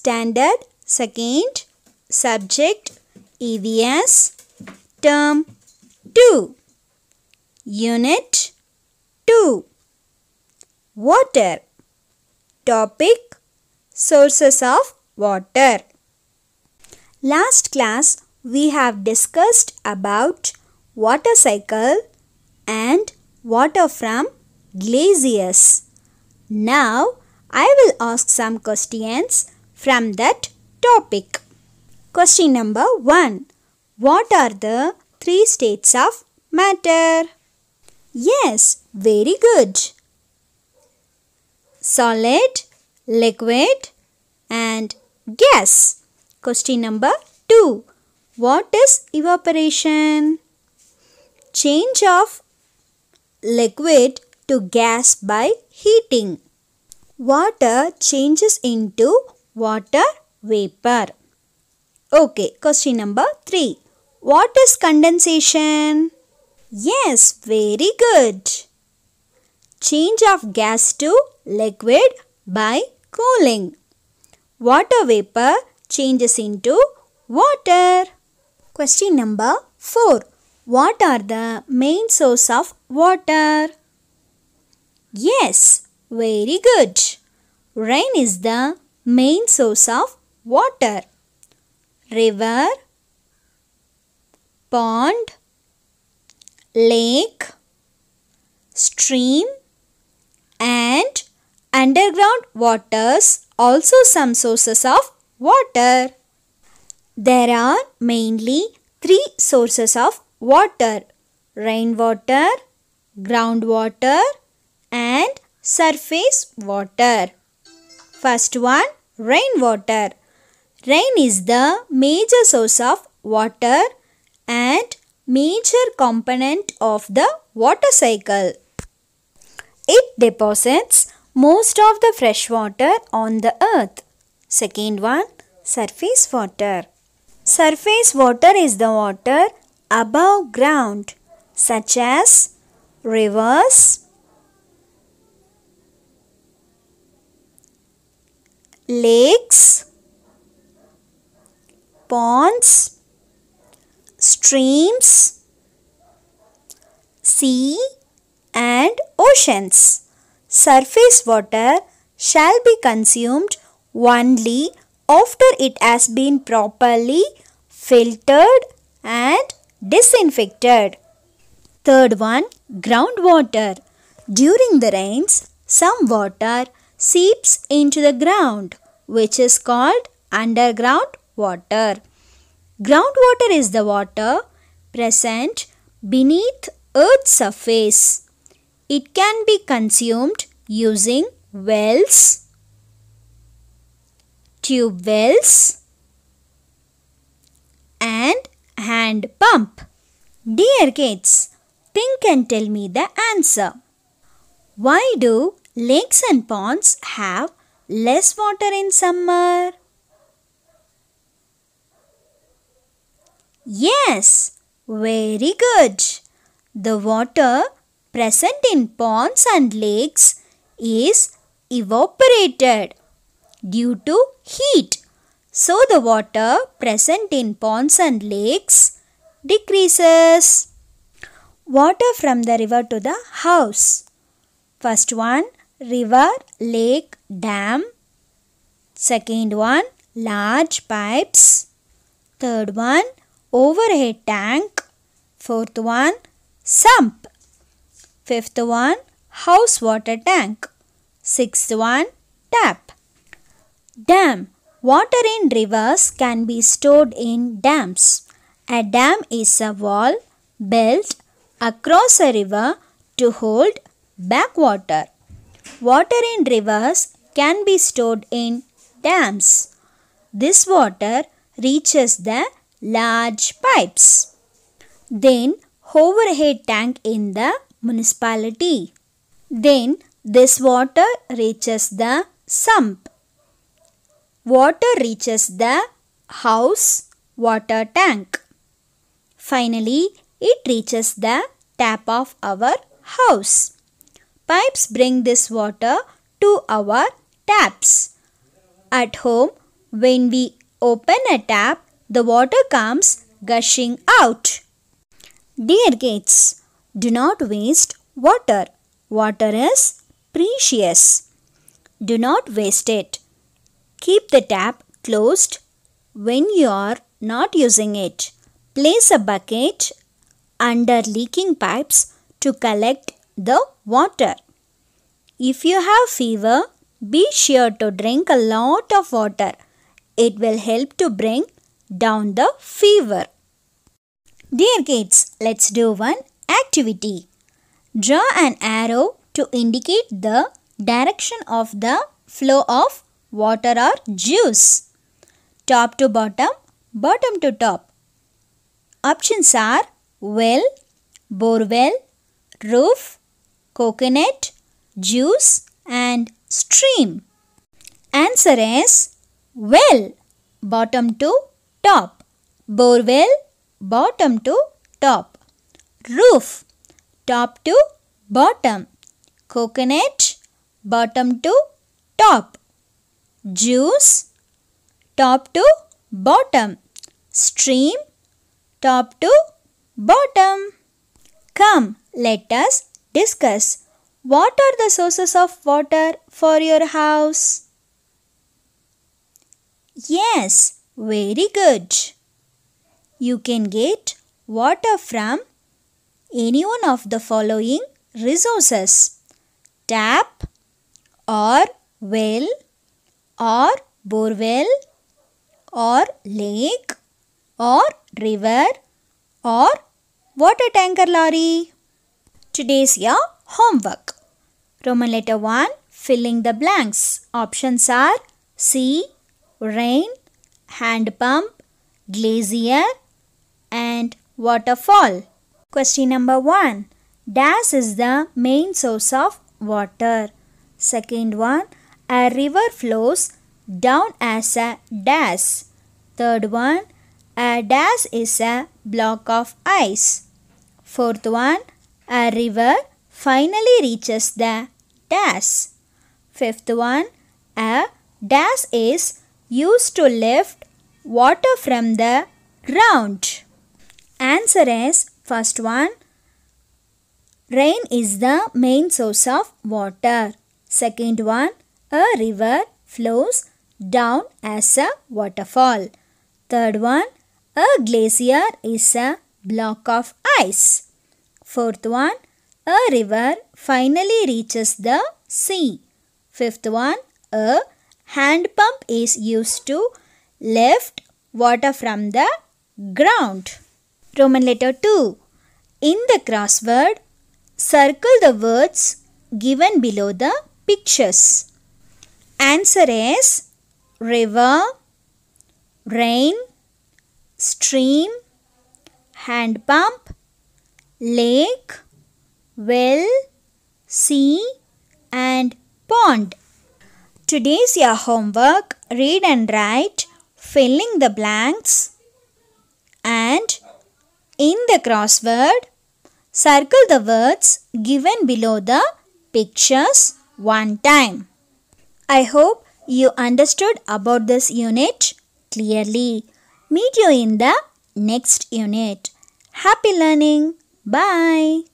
standard second subject EVS term 2 unit 2 water topic sources of water last class we have discussed about water cycle and water from glaciers now I will ask some questions from that topic. Question number 1. What are the three states of matter? Yes, very good. Solid, liquid and gas. Question number 2. What is evaporation? Change of liquid to gas by heating. Water changes into water vapor. Okay, question number 3. What is condensation? Yes, very good. Change of gas to liquid by cooling. Water vapor changes into water. Question number 4. What are the main source of water? Yes, very good. Rain is the main source of water. River, pond, lake, stream and underground waters also some sources of water. There are mainly three sources of water. Rainwater, groundwater and surface water. First one rainwater. Rain is the major source of water and major component of the water cycle. It deposits most of the fresh water on the earth. Second one, surface water. Surface water is the water above ground such as rivers, lakes, ponds, streams, sea and oceans. Surface water shall be consumed only after it has been properly filtered and disinfected. Third one, groundwater. During the rains, some water seeps into the ground which is called underground water. Groundwater is the water present beneath earth's surface. It can be consumed using wells, tube wells and hand pump. Dear kids, think and tell me the answer. Why do lakes and ponds have less water in summer? Yes, very good. The water present in ponds and lakes is evaporated due to heat. So the water present in ponds and lakes decreases. Water from the river to the house. First one, river, lake, dam. Second one, large pipes. Third one, overhead tank. Fourth one, sump. Fifth one, house water tank. Sixth one, tap. Dam. Water in rivers can be stored in dams. A dam is a wall built across a river to hold back water. Water in rivers can be stored in dams. This water reaches the large pipes. Then overhead tank in the municipality. Then this water reaches the sump. Water reaches the house water tank. Finally, it reaches the tap of our house. Pipes bring this water to our taps. At home, when we open a tap, the water comes gushing out. Dear gates, do not waste water. Water is precious. Do not waste it. Keep the tap closed when you are not using it. Place a bucket under leaking pipes to collect the water. If you have fever, be sure to drink a lot of water. It will help to bring down the fever. Dear kids, let's do one activity. Draw an arrow to indicate the direction of the flow of water or juice. Top to bottom, bottom to top. Options are well, borewell, roof, coconut, juice and stream. Answer is well, bottom to top. well, bottom to top. Roof, top to bottom. Coconut, bottom to top. Juice, top to bottom. Stream, top to bottom. Come, let us discuss what are the sources of water for your house? Yes, very good. You can get water from any one of the following resources tap or well or borewell or lake or river or water tanker lorry. Today's your homework. Roman letter 1 filling the blanks. Options are sea, rain, hand pump, glacier and waterfall. Question number 1. Dash is the main source of water. Second one, a river flows down as a dash. Third one, a dash is a block of ice. Fourth one, a river finally reaches the dash. Fifth one, a dash is used to lift water from the ground. Answer is first one, rain is the main source of water. Second one, a river flows down as a waterfall. Third one, a glacier is a block of ice. Fourth one, a river finally reaches the sea. Fifth one, a hand pump is used to lift water from the ground. Roman letter 2. In the crossword, circle the words given below the pictures. Answer is river, rain, stream, hand pump, lake, well, sea and pond. Today's your homework, read and write, filling the blanks and in the crossword, circle the words given below the pictures one time. I hope you understood about this unit clearly. Meet you in the next unit. Happy learning! Bye!